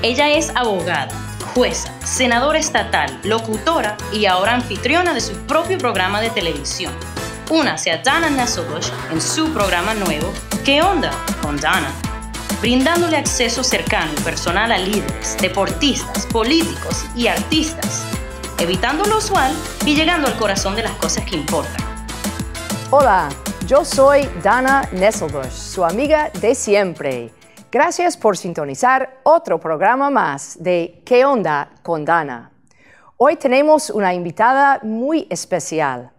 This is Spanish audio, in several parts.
Ella es abogada, jueza, senadora estatal, locutora y ahora anfitriona de su propio programa de televisión. Una a Dana Nasobosh en su programa nuevo ¿Qué onda con Dana? Brindándole acceso cercano y personal a líderes, deportistas, políticos y artistas, evitando lo usual y llegando al corazón de las cosas que importan. Hola, yo soy Dana Nesselbush, su amiga de siempre. Gracias por sintonizar otro programa más de ¿Qué onda con Dana? Hoy tenemos una invitada muy especial.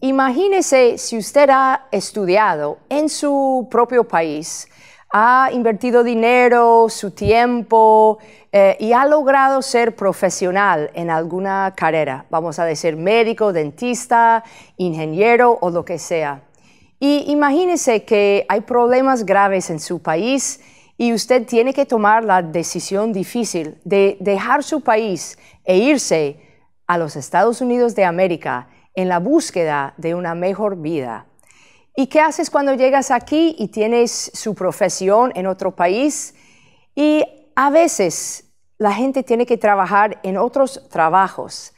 Imagínese si usted ha estudiado en su propio país, ha invertido dinero, su tiempo eh, y ha logrado ser profesional en alguna carrera, vamos a decir médico, dentista, ingeniero o lo que sea. Y imagínese que hay problemas graves en su país y usted tiene que tomar la decisión difícil de dejar su país e irse a los Estados Unidos de América en la búsqueda de una mejor vida. ¿Y qué haces cuando llegas aquí y tienes su profesión en otro país? Y a veces la gente tiene que trabajar en otros trabajos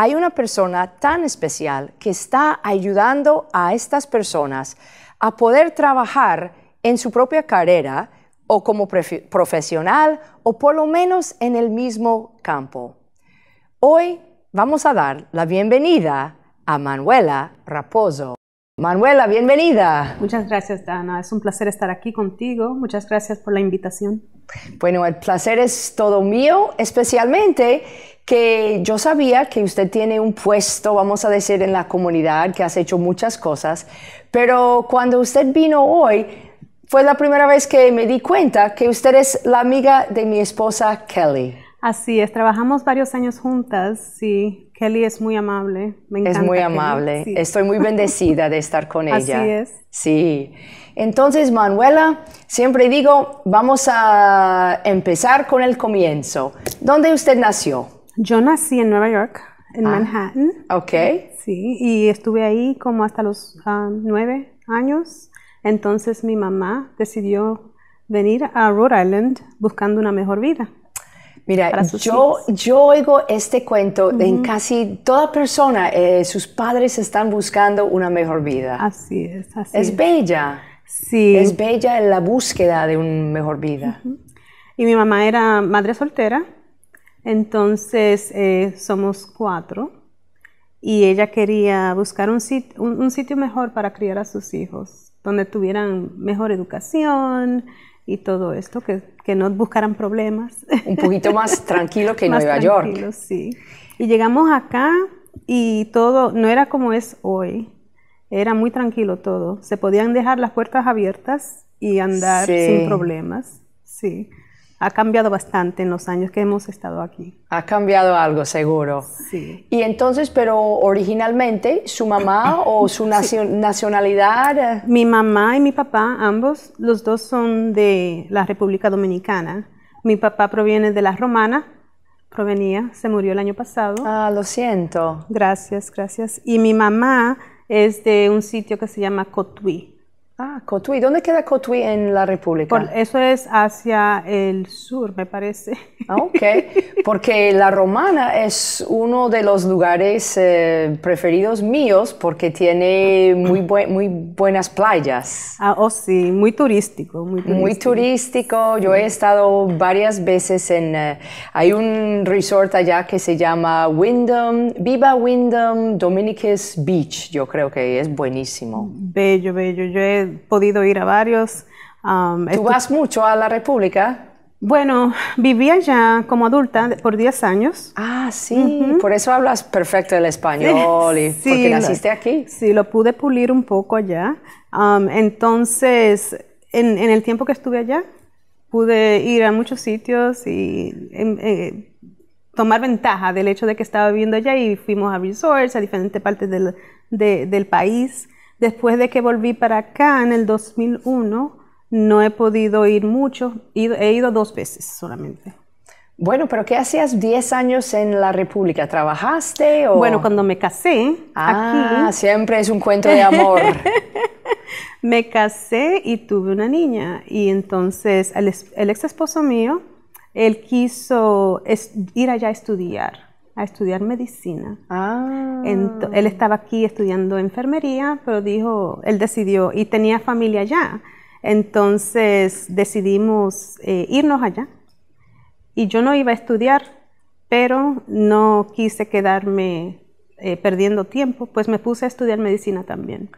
hay una persona tan especial que está ayudando a estas personas a poder trabajar en su propia carrera o como profesional o por lo menos en el mismo campo. Hoy vamos a dar la bienvenida a Manuela Raposo. Manuela, bienvenida. Muchas gracias, Dana. Es un placer estar aquí contigo. Muchas gracias por la invitación. Bueno, el placer es todo mío, especialmente que yo sabía que usted tiene un puesto, vamos a decir, en la comunidad, que has hecho muchas cosas, pero cuando usted vino hoy, fue la primera vez que me di cuenta que usted es la amiga de mi esposa Kelly. Así es, trabajamos varios años juntas, sí, Kelly es muy amable, me encanta. Es muy amable, estoy muy bendecida de estar con ella. Así es. Sí. Entonces, Manuela, siempre digo, vamos a empezar con el comienzo. ¿Dónde usted nació? Yo nací en Nueva York, en ah, Manhattan. Ok. Sí, y estuve ahí como hasta los ah, nueve años. Entonces mi mamá decidió venir a Rhode Island buscando una mejor vida. Mira, yo, yo oigo este cuento en casi toda persona. Eh, sus padres están buscando una mejor vida. Así es, así es. Es bella. Sí. Es bella en la búsqueda de una mejor vida. Y mi mamá era madre soltera, entonces eh, somos cuatro. Y ella quería buscar un, un, un sitio mejor para criar a sus hijos, donde tuvieran mejor educación, y todo esto, que, no buscaran problemas. Un poquito más tranquilo que más Nueva tranquilo, York. Sí. Y llegamos acá y todo no era como es hoy. Era muy tranquilo todo. Se podían dejar las puertas abiertas y andar sin problemas. Sí ha cambiado bastante en los años que hemos estado aquí. Ha cambiado algo, seguro. Sí. Y entonces, pero originalmente, ¿su mamá o su nacionalidad? Mi mamá y mi papá, ambos, los dos son de la República Dominicana. Mi papá proviene de la Romana, provenía, se murió el año pasado. Ah, lo siento. Gracias, gracias. Y mi mamá es de un sitio que se llama Cotuí Ah, Cotuí. ¿Dónde queda Cotuí en la República? eso es hacia el sur, me parece. Ah, ok, porque la Romana es uno de los lugares eh, preferidos míos porque tiene muy, muy buenas playas. Ah, oh sí, muy turístico, muy turístico. Yo he estado varias veces en... Eh, hay un resort allá que se llama Wyndham, Viva Wyndham Dominicus Beach, yo creo que es buenísimo. Bello, bello. Yo podido ir a varios. Um, ¿Tú vas mucho a la República? Bueno, vivía ya como adulta por 10 años. Ah, sí, por eso hablas perfecto el español y porque naciste aquí. Sí, lo pude pulir un poco allá. Um, entonces, en, el tiempo que estuve allá, pude ir a muchos sitios y em, eh, tomar ventaja del hecho de que estaba viviendo allá y fuimos a resorts, a diferentes partes del, del país. Después de que volví para acá en el 2001, no he podido ir mucho, he ido dos veces solamente. Bueno, pero ¿qué hacías 10 años en la República? ¿Trabajaste o...? Bueno, cuando me casé aquí... Ah, siempre es un cuento de amor. me casé y tuve una niña. Y entonces el, el ex esposo mío, él quiso ir allá a estudiar a estudiar medicina. Ah. él estaba aquí estudiando enfermería, pero dijo, él decidió, y tenía familia allá. Entonces decidimos eh, irnos allá. Y yo no iba a estudiar, pero no quise quedarme eh, perdiendo tiempo, pues me puse a estudiar medicina también.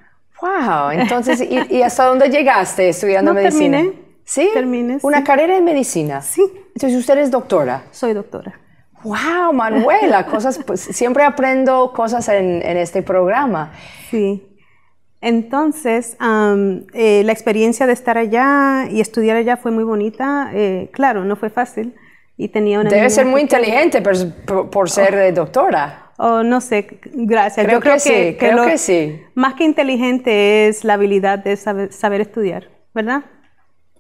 ¡Wow! Entonces, ¿y, hasta dónde llegaste estudiando no, medicina? Terminé. ¿Sí? ¿Una carrera en medicina? Sí. Entonces, ¿usted es doctora? Soy doctora wow, Manuela, cosas, pues siempre aprendo cosas en, este programa. Sí. Entonces, eh, la experiencia de estar allá y estudiar allá fue muy bonita. Eh, claro, no fue fácil. Y tenía Debe ser muy inteligente por, ser oh. doctora. Oh, no sé, gracias. Creo Yo creo que, sí, creo que sí. Más que inteligente es la habilidad de saber estudiar, ¿verdad?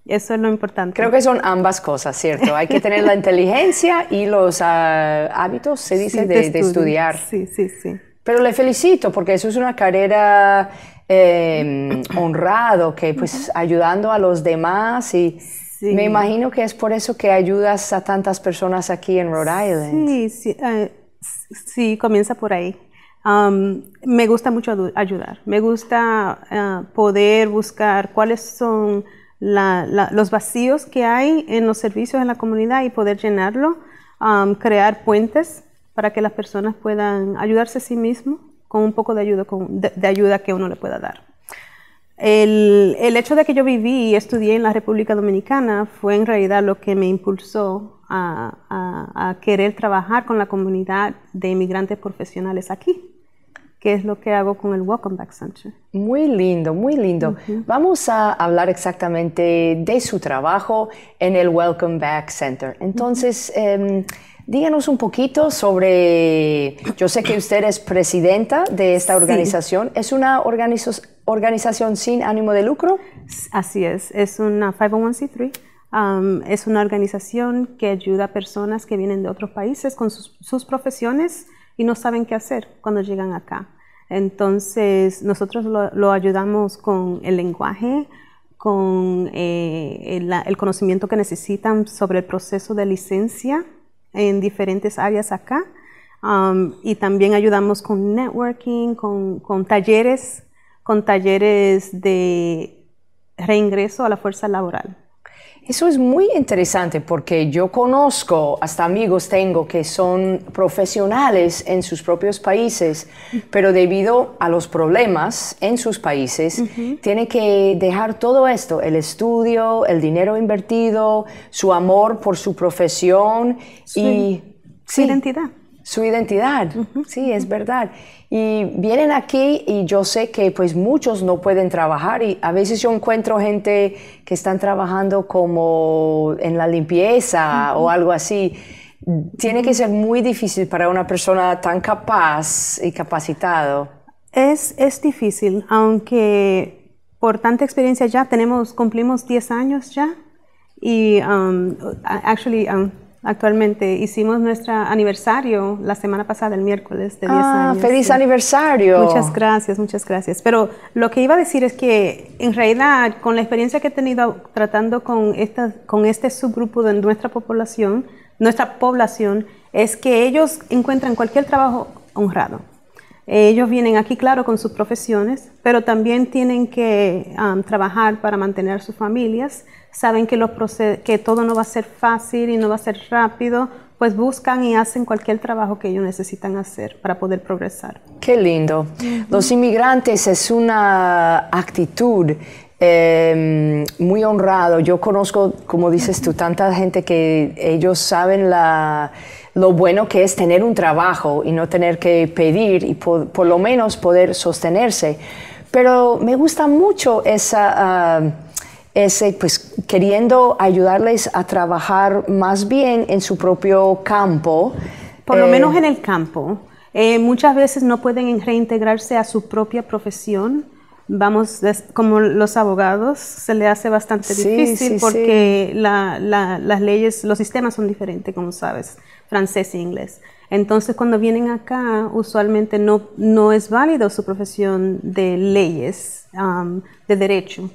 Eso es lo importante. Creo que son ambas cosas, ¿cierto? Hay que tener la inteligencia y los ah, hábitos, se dice, de, estudiar. Sí, sí, sí. Pero le felicito porque eso es una carrera eh, honrado, que pues ayudando a los demás y me imagino que es por eso que ayudas a tantas personas aquí en Rhode Island. Sí, sí, eh, sí comienza por ahí. me gusta mucho ayudar, me gusta ah, poder buscar cuáles son los vacíos que hay en los servicios en la comunidad y poder llenarlo, crear puentes para que las personas puedan ayudarse a sí mismos con un poco de ayuda, de, ayuda que uno le pueda dar. El, hecho de que yo viví y estudié en la República Dominicana fue en realidad lo que me impulsó a querer trabajar con la comunidad de inmigrantes profesionales aquí. Qué es lo que hago con el Welcome Back Center. Muy lindo, muy lindo. Vamos a hablar exactamente de su trabajo en el Welcome Back Center. Entonces, em, díganos un poquito sobre, yo sé que usted es presidenta de esta organización, ¿es una organización sin ánimo de lucro? Así es, es una 501c3. es una organización que ayuda a personas que vienen de otros países con sus, sus profesiones y no saben qué hacer cuando llegan acá. Entonces, nosotros lo, ayudamos con el lenguaje, con eh, el, conocimiento que necesitan sobre el proceso de licencia en diferentes áreas acá. Um, y también ayudamos con networking, con talleres, con talleres de reingreso a la fuerza laboral. Eso es muy interesante porque yo conozco, hasta amigos tengo que son profesionales en sus propios países, pero debido a los problemas en sus países, tiene que dejar todo esto, el estudio, el dinero invertido, su amor por su profesión y... Su identidad su identidad. Sí, es verdad. Y vienen aquí y yo sé que pues muchos no pueden trabajar y a veces yo encuentro gente que están trabajando como en la limpieza o algo así. Tiene que ser muy difícil para una persona tan capaz y capacitado. Es, es difícil, aunque por tanta experiencia ya tenemos, cumplimos 10 años ya. Y um, actually, um, actualmente. Hicimos nuestro aniversario la semana pasada, el miércoles de 10 ah, ¡Feliz aniversario! Muchas gracias, muchas gracias. Pero lo que iba a decir es que en realidad, con la experiencia que he tenido tratando con, con este subgrupo de nuestra población, nuestra población, es que ellos encuentran cualquier trabajo honrado. Eh, ellos vienen aquí, claro, con sus profesiones, pero también tienen que um, trabajar para mantener sus familias. Saben que, los que todo no va a ser fácil y no va a ser rápido, pues buscan y hacen cualquier trabajo que ellos necesitan hacer para poder progresar. Qué lindo. Los inmigrantes es una actitud em, muy honrada. Yo conozco, como dices tú, tanta gente que ellos saben la lo bueno que es tener un trabajo y no tener que pedir y por, lo menos poder sostenerse. Pero me gusta mucho esa, ah, ese, pues queriendo ayudarles a trabajar más bien en su propio campo. Por lo eh, menos en el campo. Eh, muchas veces no pueden reintegrarse a su propia profesión. Vamos, como los abogados, se le hace bastante difícil porque las leyes, los sistemas son diferentes, como sabes francés e inglés. Entonces, cuando vienen acá, usualmente no, no es válido su profesión de leyes, um, de derecho,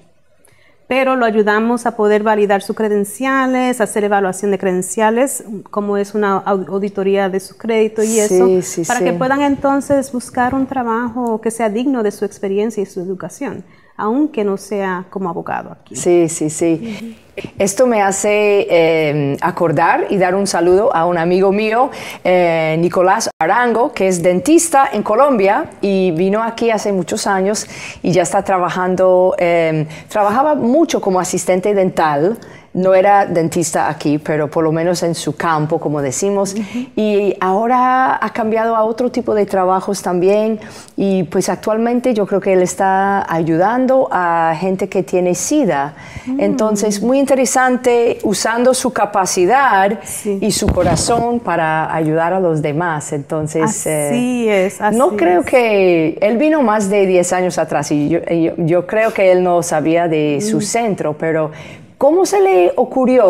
pero lo ayudamos a poder validar sus credenciales, hacer evaluación de credenciales, como es una auditoría de su crédito y eso, para que puedan entonces buscar un trabajo que sea digno de su experiencia y su educación, aunque no sea como abogado aquí. Sí, sí, sí. Esto me hace em, acordar y dar un saludo a un amigo mío, eh, Nicolás Arango, que es dentista en Colombia y vino aquí hace muchos años y ya está trabajando, em, trabajaba mucho como asistente dental no era dentista aquí, pero por lo menos en su campo, como decimos, y ahora ha cambiado a otro tipo de trabajos también, y pues actualmente yo creo que él está ayudando a gente que tiene SIDA. Mm. Entonces, muy interesante usando su capacidad y su corazón para ayudar a los demás. Entonces, así eh, es. no creo que él vino más de 10 años atrás y yo, creo que él no sabía de su mm. centro, pero ¿cómo se le ocurrió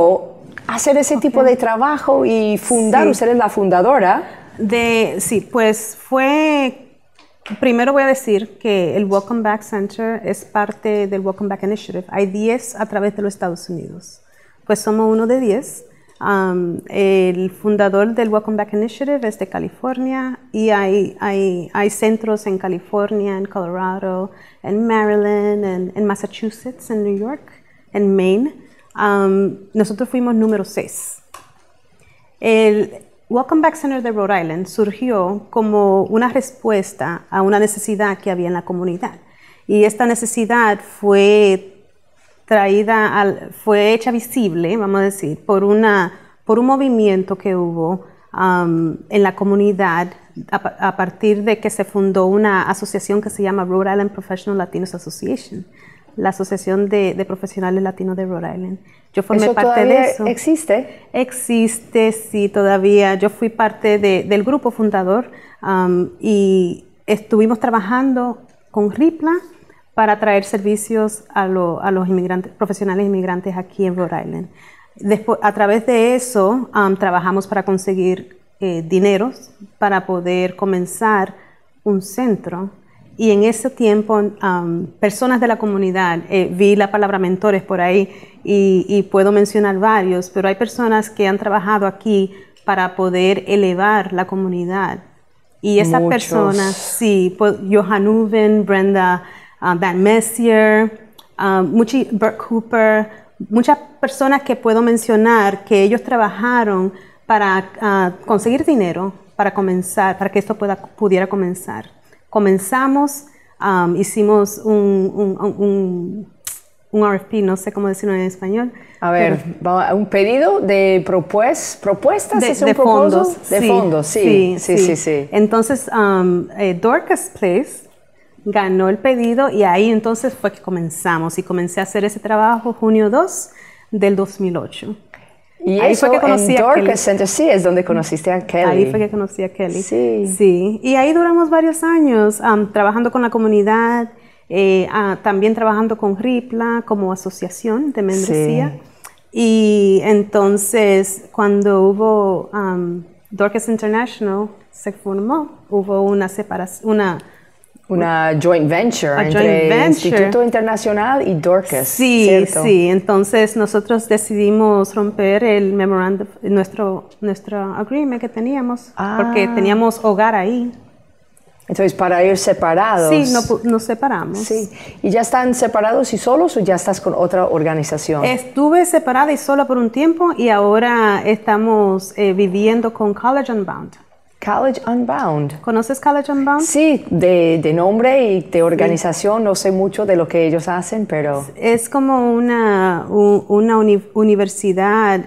hacer ese tipo de trabajo y fundar? Usted es la fundadora. De, sí, pues fue Primero voy a decir que el Welcome Back Center es parte del Welcome Back Initiative. Hay 10 a través de los Estados Unidos. Pues somos uno de 10. Um, el fundador del Welcome Back Initiative es de California y hay, hay, hay centros en California, en Colorado, en Maryland, en, Massachusetts, en New York, en Maine. Um, nosotros fuimos número 6. El, Welcome Back Center de Rhode Island surgió como una respuesta a una necesidad que había en la comunidad. Y esta necesidad fue traída, fue hecha visible, vamos a decir, por, un movimiento que hubo um, en la comunidad a, partir de que se fundó una asociación que se llama Rhode Island Professional Latinos Association la Asociación de, Profesionales Latinos de Rhode Island. Yo formé parte de eso. ¿Existe? Existe, sí, todavía. Yo fui parte del grupo fundador um, y estuvimos trabajando con RIPLA para traer servicios a, los inmigrantes, profesionales inmigrantes aquí en Rhode Island. Después, a través de eso um, trabajamos para conseguir eh, dineros para poder comenzar un centro y en ese tiempo, personas de la comunidad, eh, vi la palabra mentores por ahí y, puedo mencionar varios, pero hay personas que han trabajado aquí para poder elevar la comunidad. Y esas personas, sí, pues, Johan Uven, Brenda Dan ah, Messier, ah, Cooper, muchas personas que puedo mencionar que ellos trabajaron para ah, conseguir dinero para comenzar, para que esto pueda, pudiera comenzar comenzamos, um, hicimos un, RFP, no sé cómo decirlo en español. A ver, un pedido de propues, propuestas, de, fondos. De fondos, sí sí, sí. sí, Entonces, um, eh, Dorcas Place ganó el pedido y ahí entonces fue que comenzamos y comencé a hacer ese trabajo junio 2 del 2008. Y ahí fue que conocí a Kelly. sí, es donde conociste a Kelly. Ahí fue que conocí a Kelly. Sí. Sí, y ahí duramos varios años trabajando con la comunidad, eh, también trabajando con RIPLA como asociación de membresía. Y entonces, cuando hubo Dorcas International, se formó, hubo una separación, una una joint venture entre Instituto Internacional y Dorcas. Sí, sí. Entonces nosotros decidimos romper el memorandum, nuestro, nuestro agreement que teníamos, porque ah. teníamos hogar ahí. Entonces, para ir separados. Sí, nos separamos. Sí. ¿Y ya están separados y solos o ya estás con otra organización? Estuve separada y sola por un tiempo y ahora estamos eh, viviendo con College Unbound. College Unbound. ¿Conoces College Unbound? Sí, de, nombre y de organización, no sé mucho de lo que ellos hacen, pero... Es como una, una universidad...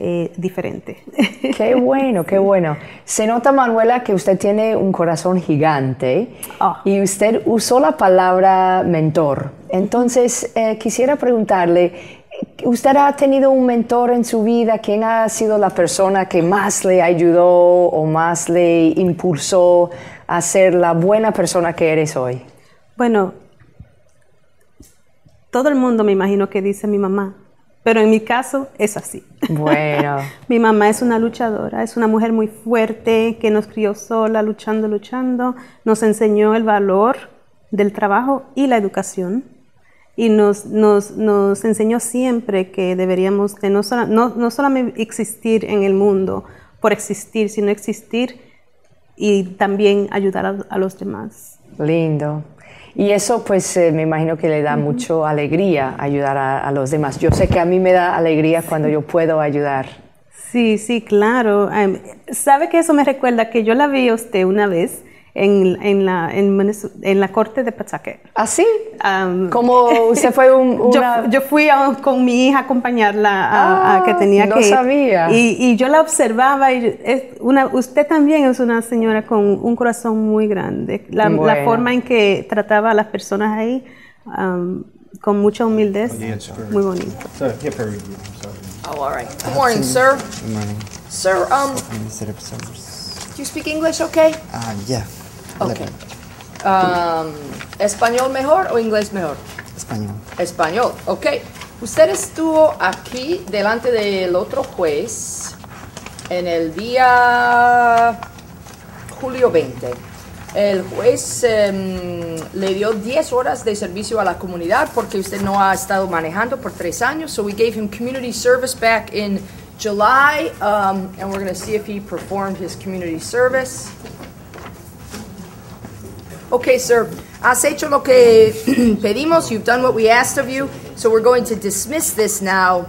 Eh, diferente. Qué bueno, qué bueno. Se nota, Manuela, que usted tiene un corazón gigante ah. y usted usó la palabra mentor. Entonces, eh, quisiera preguntarle, ¿Usted ha tenido un mentor en su vida? ¿Quién ha sido la persona que más le ayudó o más le impulsó a ser la buena persona que eres hoy? Bueno, todo el mundo me imagino que dice mi mamá, pero en mi caso es así. Bueno. mi mamá es una luchadora, es una mujer muy fuerte que nos crió sola, luchando, luchando, nos enseñó el valor del trabajo y la educación y nos, nos, enseñó siempre que deberíamos de no, no, solamente existir en el mundo por existir, sino existir y también ayudar a, los demás. Lindo. Y eso pues eh, me imagino que le da mucho alegría ayudar a, los demás. Yo sé que a mí me da alegría cuando yo puedo ayudar. Sí, sí, claro. Em, ¿Sabe que eso me recuerda que yo la vi a usted una vez en, en, la, en, la corte de Pachaque. ¿Ah, sí? se ¿Cómo fue un, una... yo, fui con mi hija a acompañarla a, ah, que tenía que sabía. Y, y, yo la observaba. Y es una, usted también es una señora con un corazón muy grande. La, forma en que trataba a las personas ahí... con mucha humildad, muy bonito. Oh, all right. Good morning, sir. Sir, um, you speak English okay? Uh, yeah. Okay. Um, ¿Español mejor o inglés mejor? Español. Español, ok. Usted estuvo aquí delante del otro juez en el día julio 20. El juez em, le dio 10 horas de servicio a la comunidad porque usted no ha estado manejando por tres años. So we gave him community service back in July, um, and we're going to see if he performed his community service. Okay, sir, has hecho lo que pedimos. You've done what we asked of you. So we're going to dismiss this now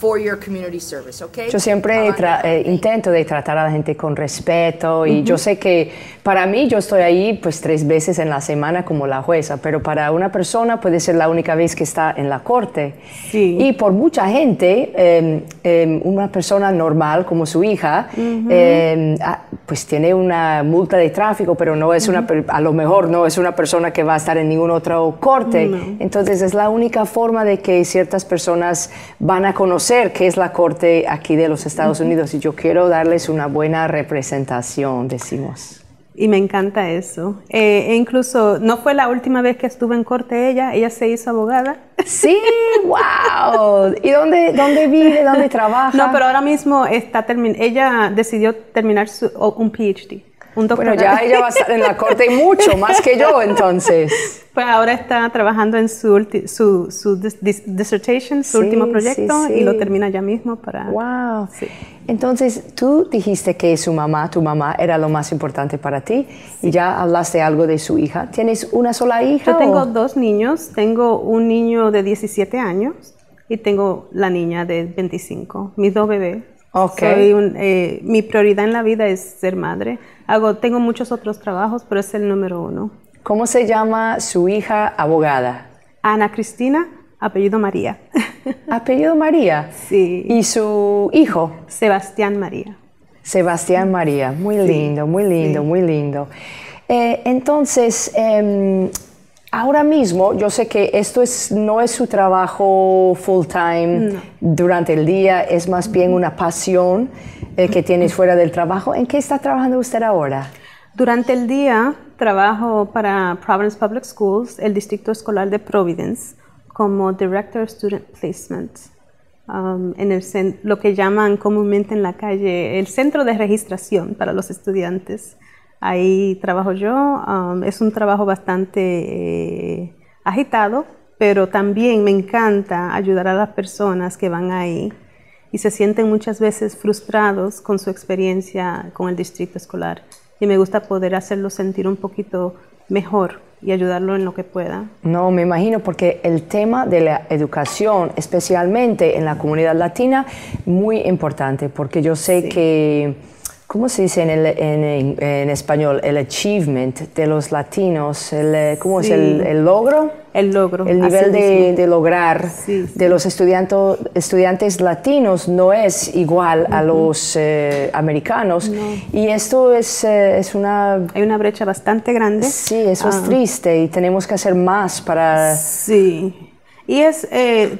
for your community service, okay? Yo siempre eh, intento de tratar a la gente con respeto y yo sé que para mí, yo estoy ahí pues tres veces en la semana como la jueza, pero para una persona puede ser la única vez que está en la corte. Sí. Y por mucha gente, em, em, una persona normal como su hija, em, ah, pues tiene una multa de tráfico, pero no es una, a lo mejor no es una persona que va a estar en ningún otro corte. Entonces es la única forma de que ciertas personas van a conocer qué es la corte aquí de los Estados Unidos y yo quiero darles una buena representación, decimos. Y me encanta eso. Eh, e incluso, no fue la última vez que estuve en corte ella, ella se hizo abogada. Sí, wow. ¿Y dónde, dónde vive, dónde trabaja? No, pero ahora mismo está ella decidió terminar su, un PhD un Bueno, ya ella va a estar en la corte mucho más que yo, entonces. Pues ahora está trabajando en su, su, su dissertation, su último proyecto, y lo termina ya mismo para... ¡Wow! Entonces, tú dijiste que su mamá, tu mamá, era lo más importante para ti, y ya hablaste algo de su hija. ¿Tienes una sola hija? Yo tengo dos niños. Tengo un niño de 17 años y tengo la niña de 25, mis dos bebés. Okay. Eh, mi prioridad en la vida es ser madre tengo muchos otros trabajos, pero es el número uno. ¿Cómo se llama su hija abogada? Ana Cristina, apellido María. ¿Apellido María? Sí. ¿Y su hijo? Sebastián María. Sebastián María, muy lindo, muy lindo, muy eh, lindo. entonces, em, ahora mismo yo sé que esto es, no es su trabajo full time durante el día, es más bien una pasión el eh, que tienes fuera del trabajo. ¿En qué está trabajando usted ahora? Durante el día trabajo para Providence Public Schools, el Distrito Escolar de Providence, como Director of Student Placement. Um, en lo que llaman comúnmente en la calle el centro de registración para los estudiantes. Ahí trabajo yo, um, es un trabajo bastante eh, agitado, pero también me encanta ayudar a las personas que van ahí y se sienten muchas veces frustrados con su experiencia con el distrito escolar. Y me gusta poder hacerlo sentir un poquito mejor y ayudarlo en lo que pueda. No, me imagino, porque el tema de la educación, especialmente en la comunidad latina, muy importante, porque yo sé que ¿Cómo se dice en, español? El achievement de los latinos, el, eh, ¿cómo es el, el, logro? El logro. El nivel de, lograr de los estudiantes latinos no es igual a los eh, americanos. Y esto es, eh, es, una... Hay una brecha bastante grande. Sí, eso es ah. triste y tenemos que hacer más para... Sí. Y es,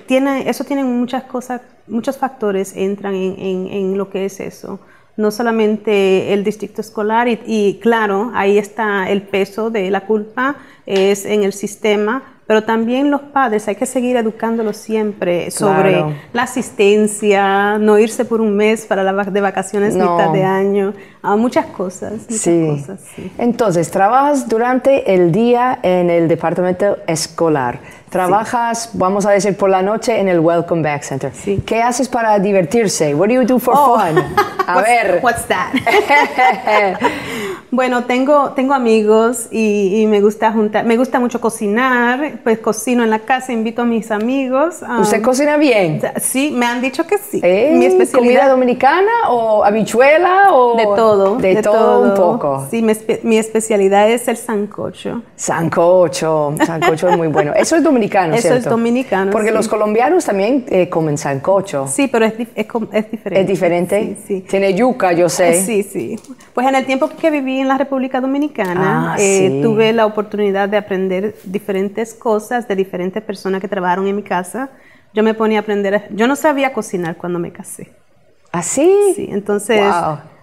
tiene, eso tiene muchas cosas, muchos factores entran en, en lo que es eso no solamente el distrito escolar y, claro, ahí está el peso de la culpa, es en el sistema, pero también los padres, hay que seguir educándolos siempre sobre la asistencia, no irse por un mes para la, de vacaciones mitad de año, ah, muchas cosas. cosas sí. Entonces, trabajas durante el día en el departamento escolar Trabajas, vamos a decir, por la noche en el Welcome Back Center. ¿Qué haces para divertirse? What do you do for oh. fun? A ver. What's that? bueno, tengo, tengo amigos y, me gusta juntar, me gusta mucho cocinar, pues cocino en la casa, invito a mis amigos. Um, ¿Usted cocina bien? Sí, me han dicho que sí. Mi especialidad. ¿Comida dominicana o habichuela o...? De todo. De, todo, un poco. Sí, mi, mi especialidad es el sancocho. Sancocho, sancocho es muy bueno. Eso es dominicano, Eso es dominicano. Porque los colombianos también eh, comen sancocho. Sí, pero es, es, diferente. ¿Es diferente? Sí, Tiene yuca, yo sé. Sí, sí. Pues en el tiempo que viví en la República Dominicana, ah, eh, tuve la oportunidad de aprender diferentes cosas de diferentes personas que trabajaron en mi casa. Yo me ponía a aprender. Yo no sabía cocinar cuando me casé. ¿Ah, sí? Sí, entonces.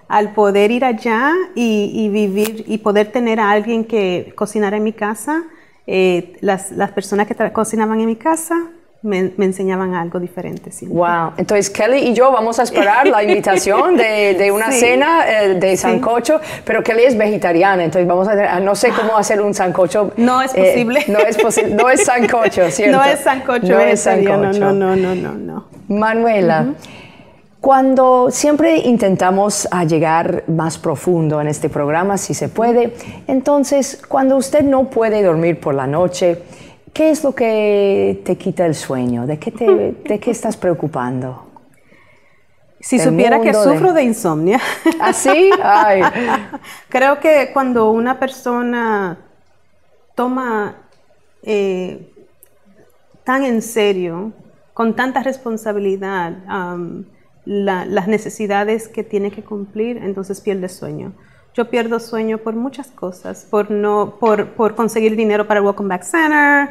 al poder ir allá y, y, vivir y poder tener a alguien que cocinara en mi casa, eh, las, las, personas que cocinaban en mi casa me, enseñaban algo diferente. Wow. Entonces, Kelly y yo vamos a esperar la invitación de, de una cena eh, de sancocho, pero Kelly es vegetariana, entonces vamos a ah, no sé cómo ah. hacer un sancocho. No es eh, posible. no es posible. No es sancocho, ¿cierto? No es sancocho. No es sancocho. No, no, no, no, no. Manuela. Cuando siempre intentamos llegar más profundo en este programa, si se puede, entonces cuando usted no puede dormir por la noche, ¿qué es lo que te quita el sueño? ¿De qué, de qué estás preocupando? Si supiera que sufro de, insomnio. insomnia. ¿Ah, ¿Así? Creo que cuando una persona toma eh, tan en serio, con tanta responsabilidad, las necesidades que tiene que cumplir, entonces pierde sueño. Yo pierdo sueño por muchas cosas, por no, por, por conseguir dinero para el Welcome Back Center,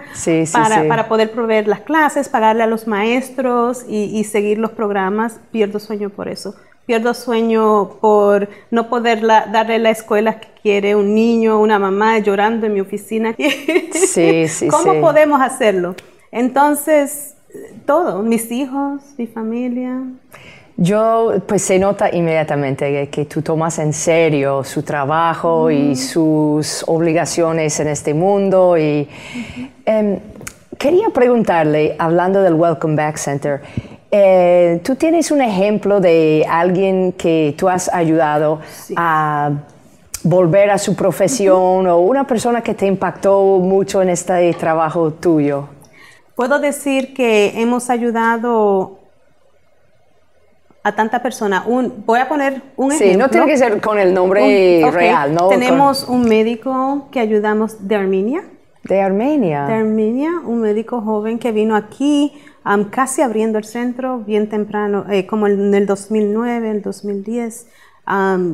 para, para, poder proveer las clases, pagarle a los maestros y, seguir los programas. Pierdo sueño por eso pierdo sueño por no poder darle la escuela que quiere un niño, una mamá llorando en mi oficina. ¿Cómo podemos hacerlo? Entonces, todo, mis hijos, mi familia. Yo, pues se nota inmediatamente que, tú tomas en serio su trabajo y sus obligaciones en este mundo. Y, em, quería preguntarle, hablando del Welcome Back Center, eh, ¿tú tienes un ejemplo de alguien que tú has ayudado a volver a su profesión o una persona que te impactó mucho en este trabajo tuyo? Puedo decir que hemos ayudado a tanta persona. voy a poner un ejemplo. Sí, no tiene que ser con el nombre real, ¿no? Tenemos un médico que ayudamos de Armenia. De Armenia. De Armenia, un médico joven que vino aquí casi abriendo el centro bien temprano, eh, como en el 2009, el 2010,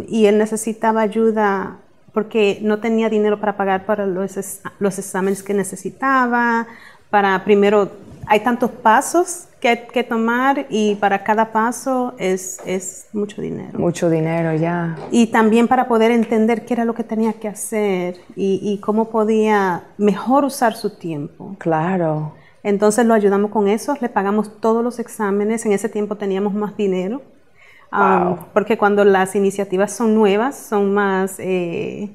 y él necesitaba ayuda porque no tenía dinero para pagar para los exámenes que necesitaba, para primero hay tantos pasos que, que tomar y para cada paso es, mucho dinero. Mucho dinero, ya. Y también para poder entender qué era lo que tenía que hacer y, cómo podía mejor usar su tiempo. Claro. Entonces lo ayudamos con eso, le pagamos todos los exámenes, en ese tiempo teníamos más dinero, um, wow. porque cuando las iniciativas son nuevas, son más, eh,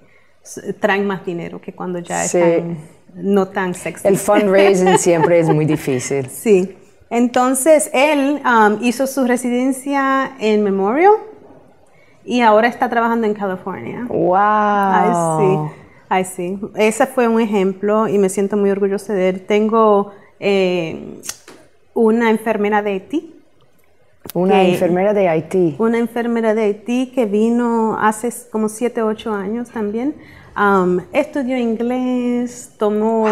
traen más dinero que cuando ya sí. están no tan sexy. El fundraising siempre es muy difícil. Sí. Entonces, él um, hizo su residencia en Memorial y ahora está trabajando en California. ¡Wow! Ay, Ese fue un ejemplo y me siento muy orgullosa de él. Tengo eh, una enfermera de Haití. Una enfermera de Haití. Una enfermera de Haití que vino hace como 7, 8 años también estudió inglés, tomó,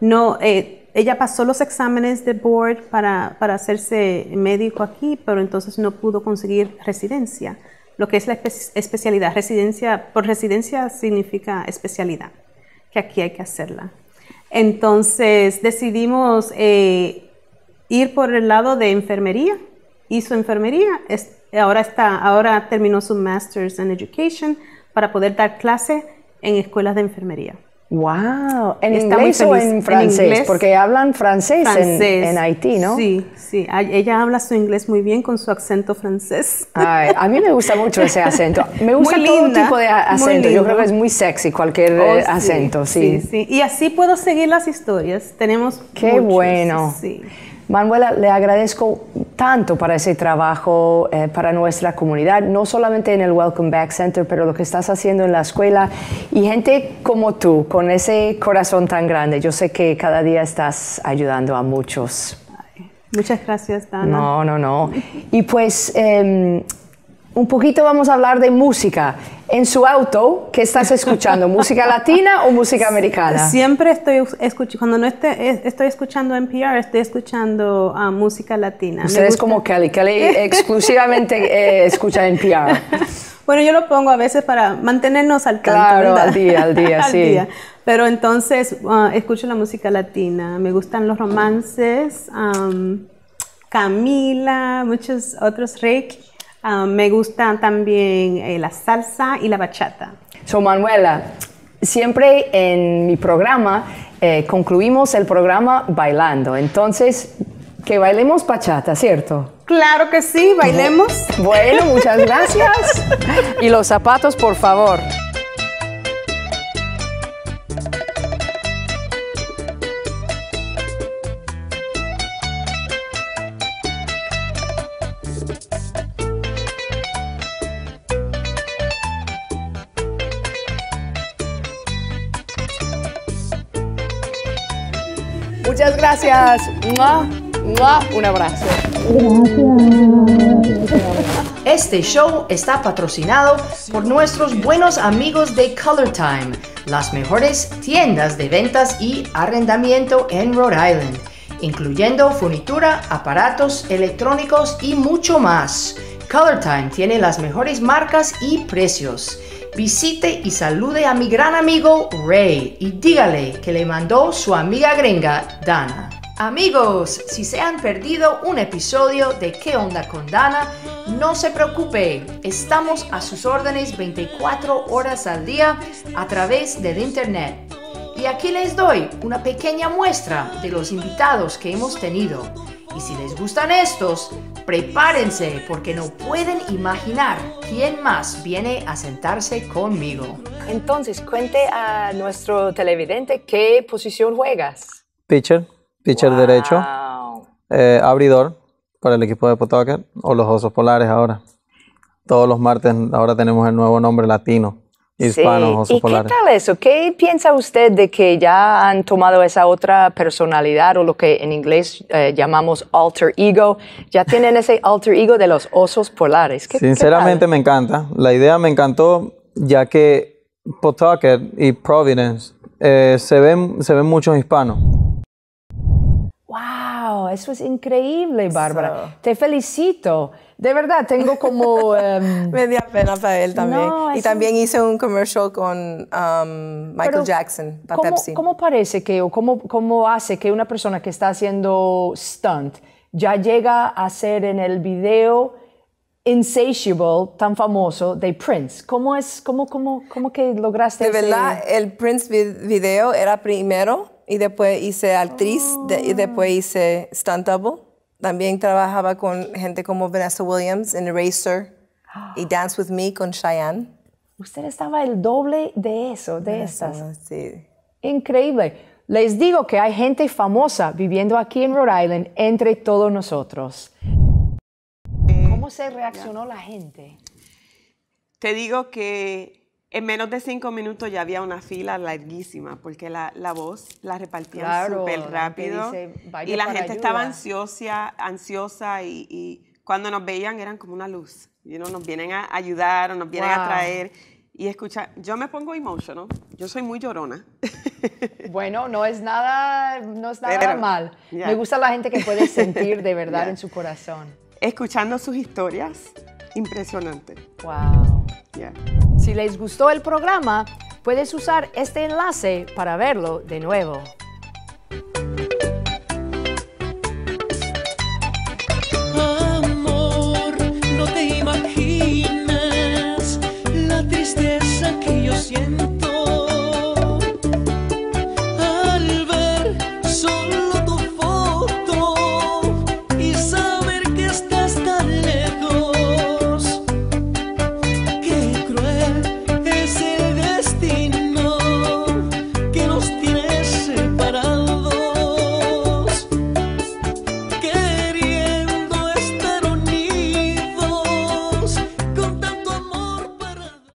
no, eh, ella pasó los exámenes de board para, para, hacerse médico aquí, pero entonces no pudo conseguir residencia, lo que es la especialidad. Residencia, por residencia significa especialidad, que aquí hay que hacerla. Entonces decidimos eh, ir por el lado de enfermería. Hizo enfermería, es, ahora, está, ahora terminó su Master's in Education para poder dar clase en escuelas de enfermería. ¡Wow! ¿En inglés o en francés? porque hablan francés, en, Haití, ¿no? Sí, sí. Ah, ella habla su inglés muy bien con su acento francés. a mí me gusta mucho ese acento. Me gusta todo tipo de acento. Yo creo que es muy sexy cualquier oh, eh, acento, sí. sí. sí. Y así puedo seguir las historias. Tenemos. ¡Qué bueno! Sí. Manuela, le agradezco tanto para ese trabajo, eh, para nuestra comunidad, no solamente en el Welcome Back Center, pero lo que estás haciendo en la escuela y gente como tú, con ese corazón tan grande. Yo sé que cada día estás ayudando a muchos. Muchas gracias, Dana. No, no, no. Y pues... Em, un poquito vamos a hablar de música. En su auto, ¿qué estás escuchando? ¿Música latina o música americana? Siempre estoy escuchando, cuando no esté, estoy escuchando NPR, estoy escuchando ah, música latina. Usted es como Kelly, Kelly exclusivamente eh, escucha NPR. Bueno, yo lo pongo a veces para mantenernos al tanto. Claro, al día, al día, sí. Pero entonces ah, escucho la música latina, me gustan los romances, Camila, muchos otros, Reiki. Ah, me gusta también eh, la salsa y la bachata. So, Manuela, siempre en mi programa eh, concluimos el programa bailando. Entonces, que bailemos bachata, ¿cierto? Claro que sí, bailemos. Bueno, muchas gracias. y los zapatos, por favor. Muchas gracias. Un abrazo. Este show está patrocinado por nuestros buenos amigos de Color Time, las mejores tiendas de ventas y arrendamiento en Rhode Island, incluyendo furnitura, aparatos electrónicos y mucho más. Color Time tiene las mejores marcas y precios. Visite y salude a mi gran amigo Ray y dígale que le mandó su amiga gringa Dana. Amigos, si se han perdido un episodio de ¿Qué onda con Dana? No se preocupe, estamos a sus órdenes 24 horas al día a través del Internet. Y aquí les doy una pequeña muestra de los invitados que hemos tenido. Y si les gustan estos, prepárense porque no pueden imaginar quién más viene a sentarse conmigo. Entonces, cuente a nuestro televidente qué posición juegas. Pitcher, pitcher derecho, eh, abridor para el equipo de Potokar o los Osos Polares ahora. Todos los martes ahora tenemos el nuevo nombre latino. Hispano, sí. ¿Y qué tal eso? ¿Qué piensa usted de que ya han tomado esa otra personalidad o lo que en inglés eh, llamamos alter ego? Ya tienen ese alter ego de los osos polares. Sinceramente me encanta. La idea me encantó ya que Pawtucket y Providence eh, se, ven, se ven muchos hispanos. ¡Wow! Eso es increíble, Bárbara. Te felicito. De verdad, tengo como... Em, media pena para él también. y también hice un comercial con um, Michael Jackson para Pepsi. ¿Cómo parece que o cómo, cómo hace que una persona que está haciendo stunt ya llega a ser en el video Insatiable, tan famoso, de Prince. ¿Cómo es, cómo, cómo, cómo que lograste De verdad, el Prince video era primero y después hice actriz y después hice stunt double. También trabajaba con gente como Vanessa Williams en Eraser y Dance With Me con Cheyenne. Usted estaba el doble de eso, de esas. Increíble. Les digo que hay gente famosa viviendo aquí en Rhode Island entre todos nosotros. Eh, ¿Cómo se reaccionó la gente? Te digo que en menos de cinco minutos ya había una fila larguísima porque la, voz la repartían super rápido y la gente estaba ansiosa, ansiosa y, cuando nos veían eran como una luz. y nos vienen a ayudar o nos vienen a traer. Y escucha, yo me pongo emotional, yo soy muy llorona. Bueno, no es nada, no mal. Me gusta la gente que puede sentir de verdad en su corazón. Escuchando sus historias, impresionante. Wow. Si les gustó el programa, puedes usar este enlace para verlo de nuevo.